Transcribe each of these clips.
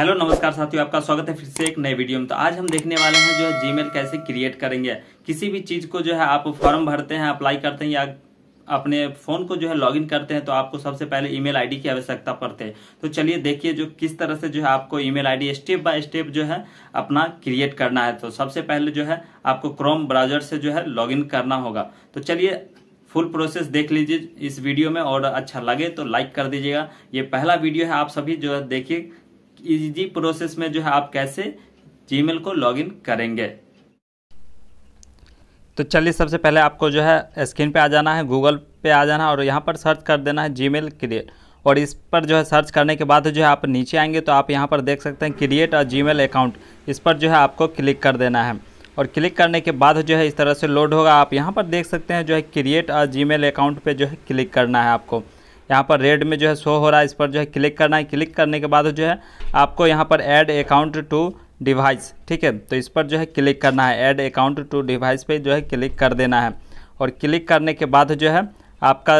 hello नमस्कार साथियों आपका स्वागत है फिर से एक नए वीडियो में तो आज हम देखने वाले हैं जो है जीमेल कैसे क्रिएट करेंगे किसी भी चीज़ को जो है आप फॉर्म भरते हैं अप्लाई करते हैं या अपने फ़ोन को जो है लॉगिन करते हैं तो आपको सबसे पहले ईमेल आईडी की आवश्यकता पड़ती है तो चलिए देखिए जो किस तरह से जो है आपको email ID step by step जो है अपना क्रिएट करना है तो सबसे पहले जो है आपको क्रोम ब्राउजर से जो है लॉगिन करना होगा तो चलिए फुल प्रोसेस देख लीजिए इस वीडियो में और अच्छा लगे तो लाइक कर दीजिएगा ये पहला वीडियो है आप सभी जो है देखिए इजी प्रोसेस में जो है आप कैसे जीमेल को लॉगिन करेंगे तो चलिए सबसे पहले आपको जो है स्क्रीन पे आ जाना है गूगल पे आ जाना है और यहाँ पर सर्च कर देना है जीमेल क्रिएट और इस पर जो है सर्च करने के बाद जो है आप नीचे आएंगे तो आप यहाँ पर देख सकते हैं क्रिएट और जीमेल अकाउंट इस पर जो है आपको क्लिक कर देना है और क्लिक करने के बाद जो है इस तरह से लोड होगा आप यहाँ पर देख सकते हैं जो है क्रिएट और जीमेल अकाउंट पर जो है क्लिक करना है आपको यहाँ पर रेड में जो है शो हो रहा है इस पर जो है क्लिक करना है क्लिक करने के बाद जो है आपको यहाँ पर ऐड अकाउंट टू डिवाइस ठीक है तो इस पर जो है क्लिक करना है ऐड अकाउंट टू डिवाइस पे जो है क्लिक कर देना है और क्लिक करने के बाद जो है आपका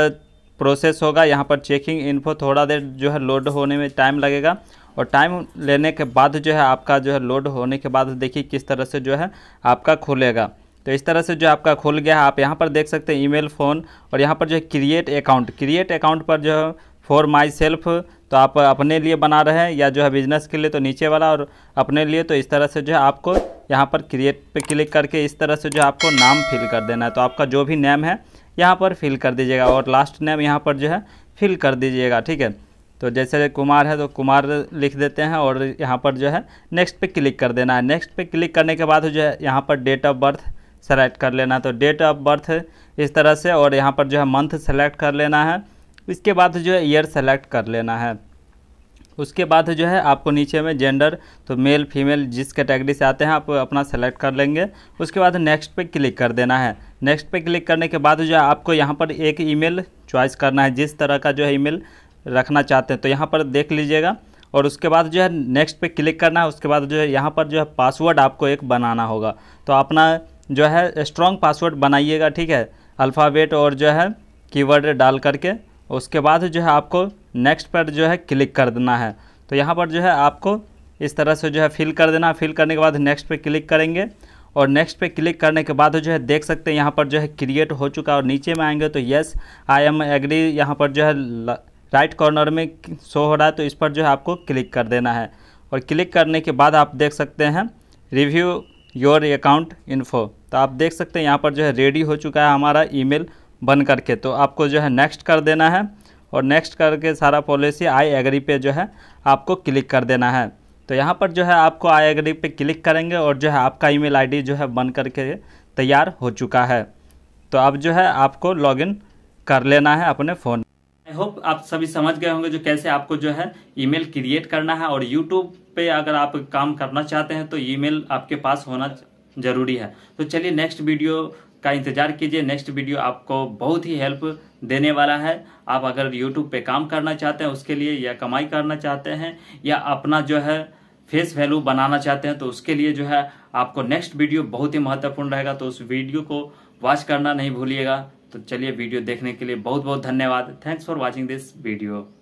प्रोसेस होगा यहाँ पर चेकिंग इन्फो थोड़ा देर जो है लोड होने में टाइम लगेगा और टाइम लेने के बाद जो है आपका जो है लोड होने के बाद देखिए किस तरह से जो है आपका खुलेगा तो इस तरह से जो आपका खुल गया है आप यहाँ पर देख सकते हैं ईमेल फ़ोन और यहाँ पर जो है क्रिएट अकाउंट क्रिएट अकाउंट पर जो है फॉर माई सेल्फ तो आप अपने लिए बना रहे हैं या जो है बिजनेस के लिए तो नीचे वाला और अपने लिए तो इस तरह से जो है आपको यहाँ पर क्रिएट पे क्लिक करके इस तरह से जो आपको नाम फिल कर देना है तो आपका जो भी नेम है यहाँ पर फिल कर दीजिएगा और लास्ट नेम यहाँ पर जो है फिल कर दीजिएगा ठीक है तो जैसे कुमार है तो कुमार लिख देते हैं और यहाँ पर जो है नेक्स्ट पे क्लिक कर देना है नेक्स्ट पे क्लिक करने के बाद जो है यहाँ पर डेट ऑफ बर्थ सेलेक्ट कर लेना है तो डेट ऑफ बर्थ इस तरह से और यहाँ पर जो है मंथ सेलेक्ट कर लेना है इसके बाद जो है ईयर सेलेक्ट कर लेना है उसके बाद जो है आपको नीचे में जेंडर तो मेल फीमेल जिस कैटेगरी से आते हैं आप अपना सेलेक्ट कर लेंगे उसके बाद नेक्स्ट पे क्लिक कर देना है नेक्स्ट पे क्लिक करने के बाद जो है आपको यहाँ पर एक ईमेल चॉइस करना है जिस तरह का जो है ईमेल रखना चाहते हैं तो यहाँ पर देख लीजिएगा और उसके बाद जो है नेक्स्ट पे क्लिक करना है उसके बाद जो है यहाँ पर जो है पासवर्ड आपको एक बनाना होगा तो अपना जो है स्ट्रॉन्ग पासवर्ड बनाइएगा ठीक है अल्फ़ाबेट और जो है कीवर्ड डाल करके उसके बाद जो है आपको नेक्स्ट पर जो है क्लिक कर देना है तो यहाँ पर जो है आपको इस तरह से जो है फिल कर देना फिल करने के बाद नेक्स्ट पे क्लिक करेंगे और नेक्स्ट पे क्लिक करने के बाद जो है देख सकते हैं यहाँ पर जो है क्रिएट हो चुका है और नीचे में आएंगे तो येस आई एम एग्री यहाँ पर जो है राइट कॉर्नर में शो हो रहा है तो इस पर जो है आपको क्लिक कर देना है और क्लिक करने के बाद आप देख सकते हैं रिव्यू योर अकाउंट इन्फो तो आप देख सकते हैं यहाँ पर जो है रेडी हो चुका है हमारा ईमेल बन करके तो आपको जो है नेक्स्ट कर देना है और नेक्स्ट करके सारा पॉलिसी आई एग्री पे जो है आपको क्लिक कर देना है तो यहाँ पर जो है आपको आई एग्री पे क्लिक करेंगे और जो है आपका ईमेल आईडी जो है बन करके तैयार हो चुका है तो अब जो है आपको लॉगिन कर लेना है अपने फ़ोन होप आप सभी समझ गए होंगे जो कैसे आपको जो है ईमेल क्रिएट करना है और यूट्यूब पे अगर आप काम करना चाहते हैं तो ईमेल आपके पास होना जरूरी है तो चलिए नेक्स्ट वीडियो का इंतजार कीजिए नेक्स्ट वीडियो आपको बहुत ही हेल्प देने वाला है आप अगर यूट्यूब पे काम करना चाहते हैं उसके लिए या कमाई करना चाहते हैं या अपना जो है फेस वैल्यू बनाना चाहते हैं तो उसके लिए जो है आपको नेक्स्ट वीडियो बहुत ही महत्वपूर्ण रहेगा तो उस वीडियो को वॉच करना नहीं भूलिएगा तो चलिए वीडियो देखने के लिए बहुत बहुत धन्यवाद thanks for watching this video